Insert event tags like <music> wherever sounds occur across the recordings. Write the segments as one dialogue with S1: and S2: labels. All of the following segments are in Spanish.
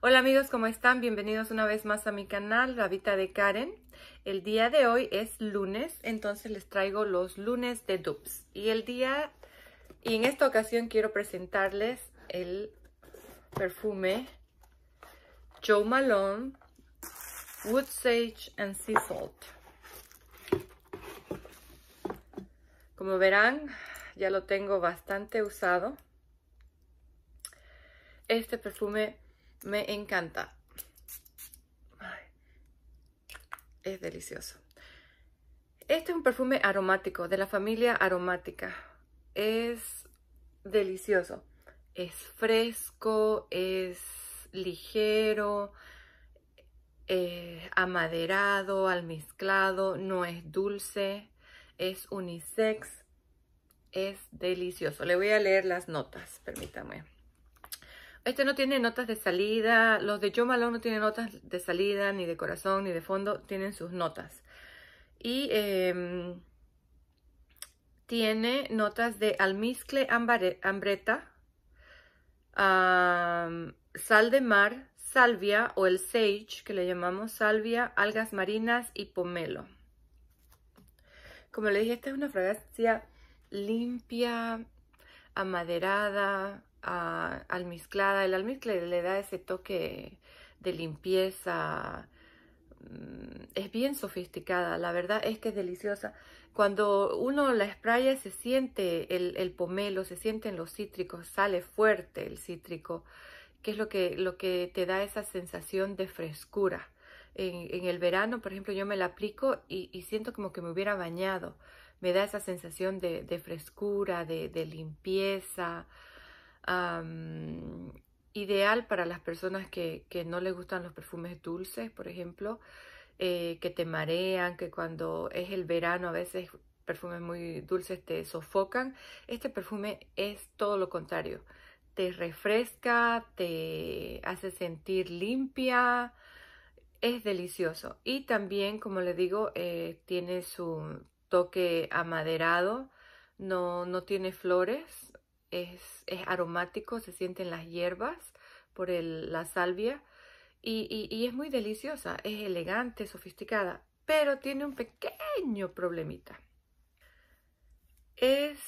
S1: Hola amigos, ¿cómo están? Bienvenidos una vez más a mi canal, La de Karen. El día de hoy es lunes, entonces les traigo los lunes de dupes. Y el día, y en esta ocasión quiero presentarles el perfume Joe Malone, Wood Sage and Sea Salt. Como verán, ya lo tengo bastante usado. Este perfume me encanta. Es delicioso. Este es un perfume aromático, de la familia aromática. Es delicioso. Es fresco, es ligero, eh, amaderado, almizclado, no es dulce, es unisex, es delicioso. Le voy a leer las notas, permítame. Este no tiene notas de salida, los de Jo Malone no tienen notas de salida, ni de corazón, ni de fondo, tienen sus notas. Y em, tiene notas de almizcle ambreta, sal de mar, salvia o el sage, que le llamamos salvia, algas marinas y pomelo. Como le dije, esta es una fragancia limpia, amaderada, ah, almizclada. El almizcle le, da ese toque de limpieza. Mm, es bien sofisticada, la verdad es que es deliciosa. Cuando uno la spraya se siente el, el pomelo, se sienten los cítricos, sale fuerte el cítrico que es lo que, lo que te da esa sensación de frescura. En, el verano, por ejemplo, yo me la aplico y, siento como que me hubiera bañado. Me da esa sensación de, frescura, de, limpieza. ideal para las personas que, no les gustan los perfumes dulces, por ejemplo, eh, que te marean, que cuando es el verano a veces perfumes muy dulces te sofocan. Este perfume es todo lo contrario te refresca, te hace sentir limpia, es delicioso. Y también, como le digo, eh, tiene su toque amaderado, no, no tiene flores, es, aromático, se sienten las hierbas por la salvia y, y es muy deliciosa, es elegante, sofisticada, pero tiene un pequeño problemita. Es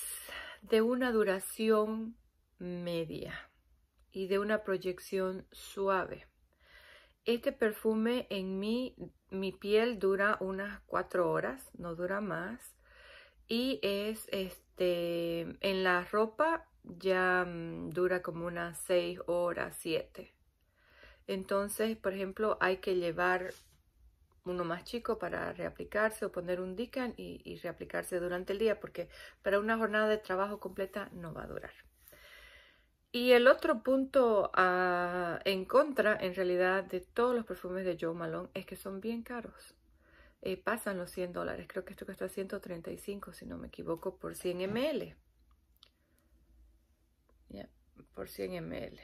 S1: de una duración media y de una proyección suave. Este perfume en mi, mi piel dura unas cuatro horas, no dura más. Y es este, en la ropa ya mm, dura como unas 6 horas, 7. Entonces, por ejemplo, hay que llevar uno más chico para reaplicarse o poner un dican y reaplicarse durante el día porque para una jornada de trabajo completa no va a durar. Y el otro punto ah, en contra, en realidad, de todos los perfumes de Joe Malone es que son bien caros. Eh, pasan los 100 dólares. Creo que esto cuesta 135, si no me equivoco, por 100 ml. por 100 ml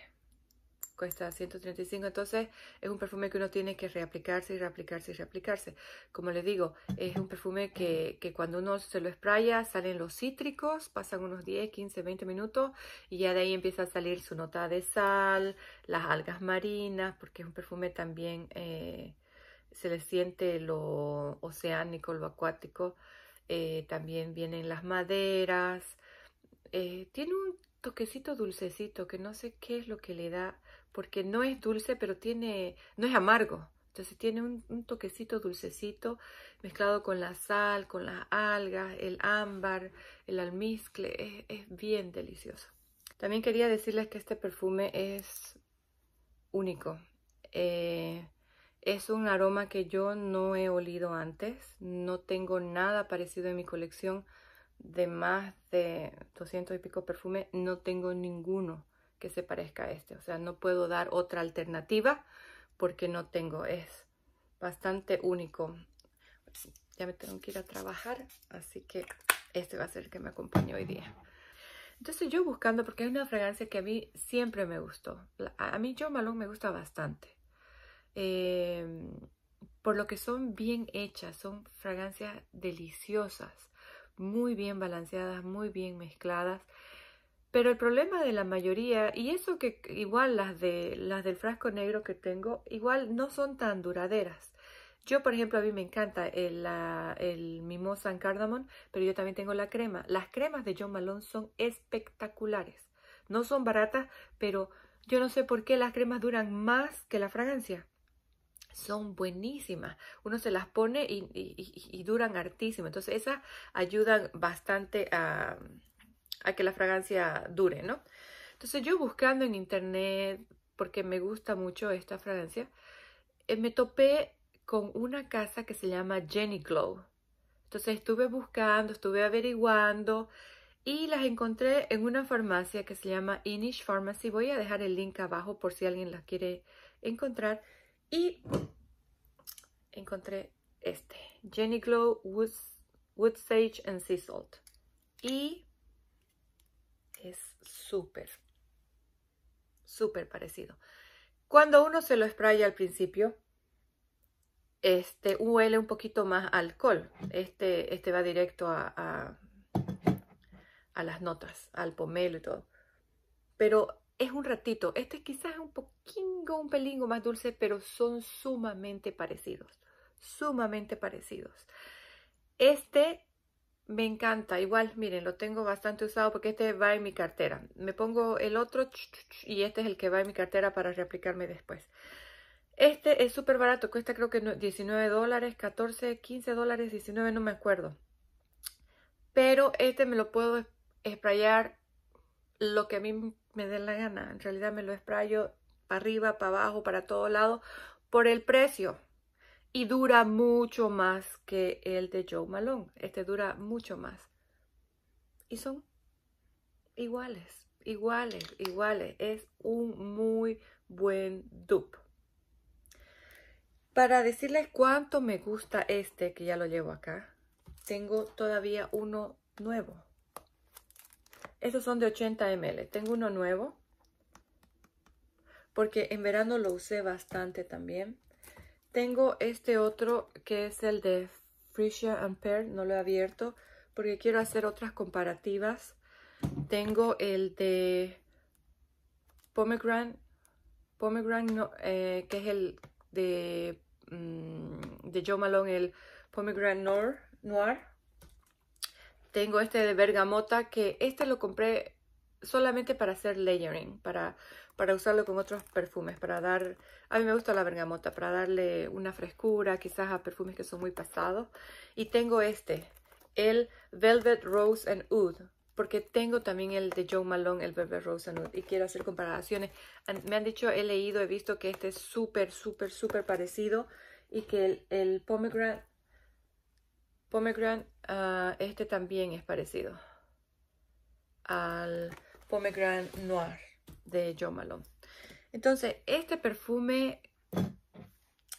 S1: cuesta 135, entonces es un perfume que uno tiene que reaplicarse y reaplicarse y reaplicarse. Como les digo, es un perfume que, cuando uno se lo spraya salen los cítricos, pasan unos 10, 15, 20 minutos y ya de ahí empieza a salir su nota de sal, las algas marinas, porque es un perfume también, eh, se le siente lo oceánico, lo acuático, eh, también vienen las maderas, eh, tiene un toquecito dulcecito, que no sé qué es lo que le da, porque no es dulce, pero tiene, no es amargo. Entonces tiene un, toquecito dulcecito mezclado con la sal, con las algas, el ámbar, el almizcle. Es, bien delicioso. También quería decirles que este perfume es único. Eh, es un aroma que yo no he olido antes. No tengo nada parecido en mi colección de más de 200 y pico perfumes, no tengo ninguno que se parezca a este. O sea, no puedo dar otra alternativa porque no tengo. Es bastante único. Ya me tengo que ir a trabajar, así que este va a ser el que me acompañe hoy día. Entonces yo buscando, porque es una fragancia que a mí siempre me gustó. A mí yo Malone me gusta bastante. Eh, por lo que son bien hechas, son fragancias deliciosas muy bien balanceadas, muy bien mezcladas. Pero el problema de la mayoría, y eso que igual las, de, las del frasco negro que tengo, igual no son tan duraderas. Yo, por ejemplo, a mí me encanta el, el Mimosa en Cardamom, pero yo también tengo la crema. Las cremas de John Malone son espectaculares. No son baratas, pero yo no sé por qué las cremas duran más que la fragancia son buenísimas. Uno se las pone y, duran hartísimo. Entonces esas ayudan bastante a, que la fragancia dure, ¿no? Entonces yo buscando en internet, porque me gusta mucho esta fragancia, eh, me topé con una casa que se llama Jenny Glow. Entonces estuve buscando, estuve averiguando y las encontré en una farmacia que se llama Inish Pharmacy. Voy a dejar el link abajo por si alguien las quiere encontrar. Y encontré este, Jenny Glow Wood, Sage and Sea Salt. Y es súper, súper parecido. Cuando uno se lo spraya al principio, este huele un poquito más a alcohol. Este, este va directo a, a las notas, al pomelo y todo. Pero es un ratito. Este quizás es un poquingo, un pelingo más dulce, pero son sumamente parecidos. Sumamente parecidos. Este me encanta. Igual, miren, lo tengo bastante usado porque este va en mi cartera. Me pongo el otro y este es el que va en mi cartera para reaplicarme después. Este es súper barato. Cuesta creo que 19 dólares, 14, 15 dólares, 19, no me acuerdo. Pero este me lo puedo esprayar. lo que a mí me me den la gana. En realidad me lo esprayo para arriba, para abajo, para todo lado, por el precio. Y dura mucho más que el de Joe Malone. Este dura mucho más. Y son iguales, iguales, iguales. Es un muy buen dupe. Para decirles cuánto me gusta este, que ya lo llevo acá, tengo todavía uno nuevo. Estos son de 80 ml. Tengo uno nuevo. Porque en verano lo usé bastante también. Tengo este otro que es el de Frisia Ampere. No lo he abierto porque quiero hacer otras comparativas. Tengo el de Pomegran, Pomegran eh, que es el de, mm, de Malone, el Pomegran Noir tengo este de bergamota que este lo compré solamente para hacer layering, para, para usarlo con otros perfumes, para dar, a mí me gusta la bergamota, para darle una frescura quizás a perfumes que son muy pasados. Y tengo este, el Velvet Rose and Oud, porque tengo también el de Joe Malone, el Velvet Rose and Oud, y quiero hacer comparaciones. Me han dicho, he leído, he visto que este es súper, súper, súper parecido y que el, el pomegranate pomegranate, ah, este también es parecido al pomegranate noir de Jo Malone. Entonces, este perfume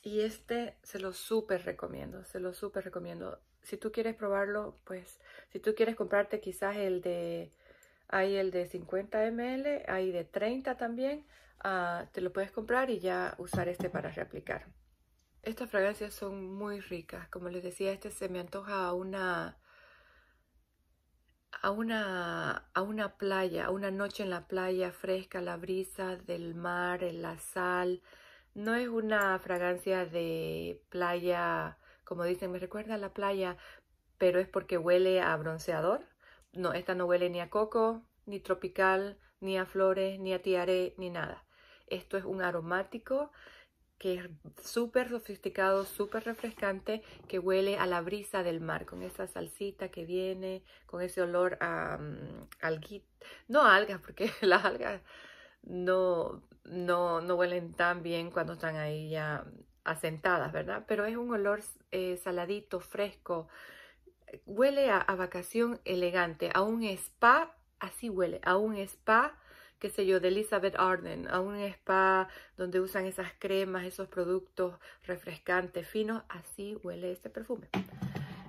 S1: y este se lo súper recomiendo, se lo súper recomiendo. Si tú quieres probarlo, pues, si tú quieres comprarte quizás el de, hay el de 50 ml, hay de 30 también, ah, te lo puedes comprar y ya usar este para reaplicar. Estas fragancias son muy ricas. Como les decía, este se me antoja a una, a una, a una playa, a una noche en la playa fresca, la brisa del mar, la sal. No es una fragancia de playa, como dicen, me recuerda a la playa, pero es porque huele a bronceador. No, esta no huele ni a coco, ni tropical, ni a flores, ni a tiare, ni nada. Esto es un aromático que es súper sofisticado, súper refrescante, que huele a la brisa del mar, con esa salsita que viene, con ese olor a um, no algas, porque <laughs> las algas no, no, no huelen tan bien cuando están ahí ya asentadas, ¿verdad? Pero es un olor eh, saladito, fresco, huele a vacación elegante, a un spa, así huele, a un spa qué sé yo, de Elizabeth Arden, a un spa donde usan esas cremas, esos productos refrescantes, finos, así huele este perfume.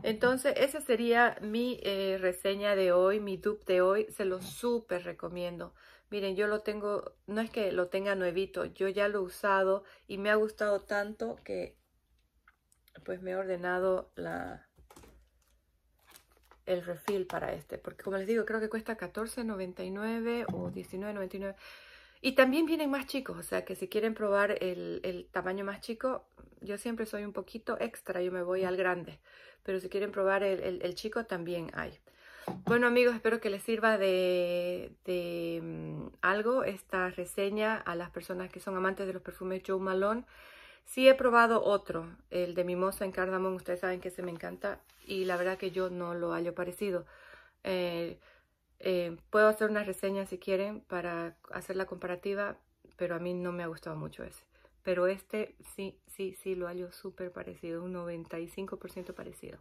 S1: Entonces, esa sería mi eh, reseña de hoy, mi dupe de hoy. Se lo súper recomiendo. Miren, yo lo tengo, no es que lo tenga nuevito, yo ya lo he usado y me ha gustado tanto que pues me he ordenado la, el refill para este, porque como les digo, creo que cuesta $14.99 o $19.99. Y también vienen más chicos, o sea que si quieren probar el, el, tamaño más chico, yo siempre soy un poquito extra, yo me voy al grande. Pero si quieren probar el, el, chico, también hay. Bueno amigos, espero que les sirva de, de mm, algo esta reseña a las personas que son amantes de los perfumes Joe Malone. Sí he probado otro, el de mimosa en cardamón, ustedes saben que se me encanta y la verdad que yo no lo hallo parecido. Eh, eh, puedo hacer una reseña si quieren para hacer la comparativa, pero a mí no me ha gustado mucho ese. Pero este sí, sí, sí lo hallo súper parecido, un 95% parecido.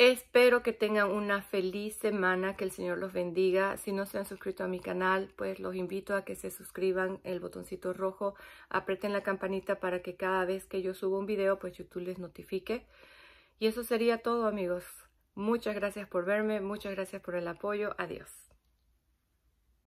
S1: Espero que tengan una feliz semana, que el Señor los bendiga. Si no se han suscrito a mi canal, pues los invito a que se suscriban, el botoncito rojo, aprieten la campanita para que cada vez que yo subo un video, pues YouTube les notifique. Y eso sería todo amigos. Muchas gracias por verme, muchas gracias por el apoyo. Adiós.